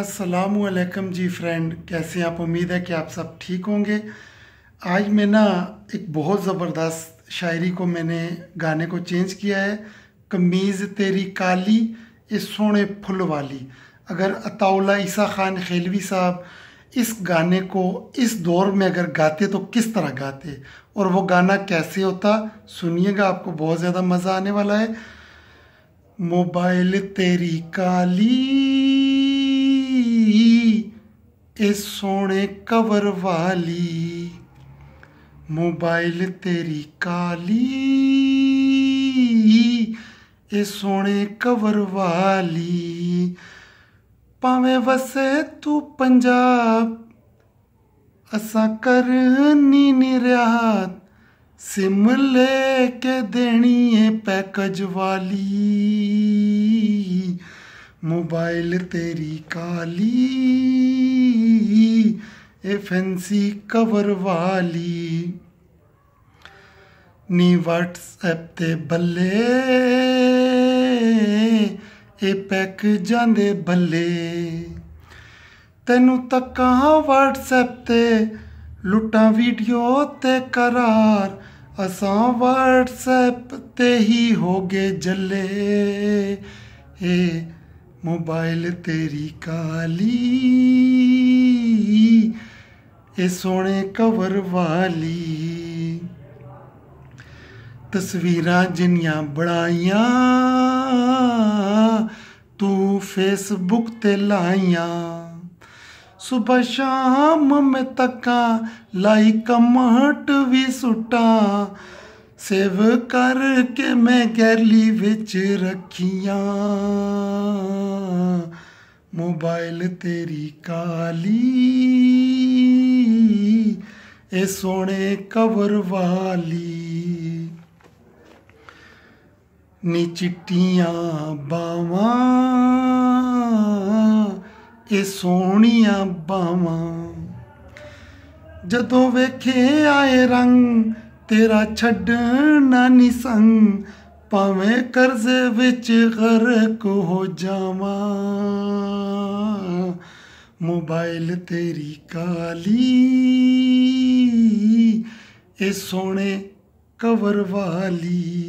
असलकम जी फ्रेंड कैसे आप उम्मीद है कि आप सब ठीक होंगे आज मैं ना एक बहुत ज़बरदस्त शायरी को मैंने गाने को चेंज किया है कमीज़ तेरी काली इस सोने फुल वाली अगर अताउला ईसा खान खेलवी साहब इस गाने को इस दौर में अगर गाते तो किस तरह गाते और वो गाना कैसे होता सुनिएगा आपको बहुत ज़्यादा मज़ा आने वाला है मोबाइल तेरी काली ਇਸ ਸੋਹਣੇ ਕਵਰ ਵਾਲੀ ਮੋਬਾਈਲ ਤੇਰੀ ਕਾਲੀ ਇਸ ਸੋਹਣੇ ਕਵਰ ਵਾਲੀ ਪਾਵੇਂ ਵਸੇ ਤੂੰ ਪੰਜਾਬ ਅਸਾਂ ਕਰਨੀ ਨਿਰਾਤ ਸਿਮ ਲੈ ਕੇ ਦੇਣੀ ਏ ਪੈਕੇਜ ਵਾਲੀ ਮੋਬਾਈਲ ਤੇਰੀ ਕਾਲੀ ਇਹ ਫੈਂਸੀ ਕਵਰ ਵਾਲੀ ਨੀ WhatsApp ਤੇ ਬੱਲੇ ਇਹ ਪੈਕ ਜਾਂਦੇ ਬੱਲੇ ਤੈਨੂੰ ਤੱਕਾਂ WhatsApp ਤੇ ਲੁੱਟਾਂ ਵੀਡੀਓ ਤੇ ਕਰਾਰ ਅਸਾਂ WhatsApp ਤੇ ਹੀ ਹੋਗੇ ਜੱਲੇ ਏ ਮੋਬਾਈਲ ਤੇਰੀ ਕਾਲੀ ए सोने कवर वाली तस्वीर जिनिया बनाइया तू फेसबुक ते लाइया सुबह शाम में तक लाई कमाट भी सुटा सेव करके मैं गैली बिच रखिया मोबाइल तेरी काली ਇਹ ਸੋਹਣੇ ਕਵਰ ਵਾਲੀ ਨੀ ਚਿੱਟੀਆਂ ਬਾਵਾਂ ਇਹ ਸੋਹਣੀਆਂ ਬਾਵਾਂ ਜਦੋਂ ਵੇਖੇ ਆਏ ਰੰਗ ਤੇਰਾ ਛੱਡਣਾ ਨਹੀਂ ਸੰਗ ਪਾਵੇਂ ਕਰਜ਼ੇ ਵਿੱਚ ਗਰਕ ਹੋ ਜਾਵਾਂ ਮੋਬਾਈਲ ਤੇਰੀ ਕਾਲੀ ए सोने कवर वाली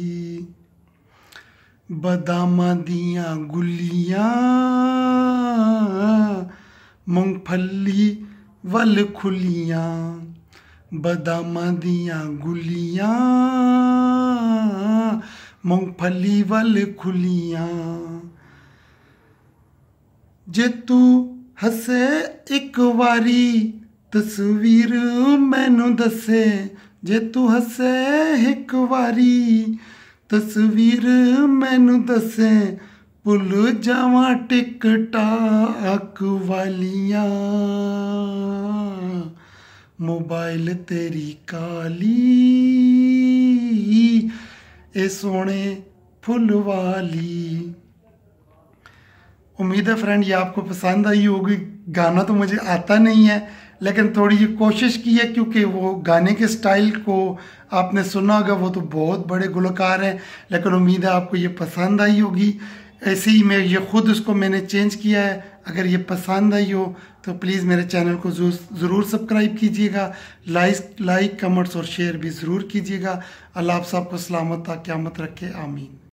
बदामा दियां गुलियां मूंगफली वल खुलियां बदामा दियां गुलियां मूंगफली वल खुलियां जे तू हसे एक बारी तस्वीर मैनू दसे ਜੇ ਤੂੰ ਹੱਸੇ ਇੱਕ ਵਾਰੀ ਤਸਵੀਰ ਮੈਨੂੰ ਦੱਸੇ ਭੁੱਲ ਜਾਵਾਂ ਟਿਕਟਾਕ ਵਾਲੀਆਂ ਮੋਬਾਈਲ ਤੇਰੀ ਕਾਲੀ ਇਹ ਸੋਹਣੇ ਫੁੱਲ ਵਾਲੀ ਉਮੀਦ ਹੈ ਫਰੈਂਡ ਇਹ ਆਪਕੋ ਪਸੰਦ ਆਈ ਹੋਗੀ ਗਾਣਾ ਤਾਂ ਮੈਨੂੰ ਆਤਾ ਨਹੀਂ ਹੈ लेकिन थोड़ी ये कोशिश की है क्योंकि वो गाने के स्टाइल को आपने सुना होगा वो तो बहुत बड़े गुलकार हैं लेकिन उम्मीद है आपको ये पसंद आई होगी ऐसे ही मैं ये ख़ुद उसको मैंने चेंज किया है अगर ये पसंद आई हो तो प्लीज़ मेरे चैनल को ज़रूर सब्सक्राइब कीजिएगा लाइक लाइक कमेंट्स और शेयर भी ज़रूर कीजिएगा अल्लाह आप सबको सलामत क्या मत रखे आमीन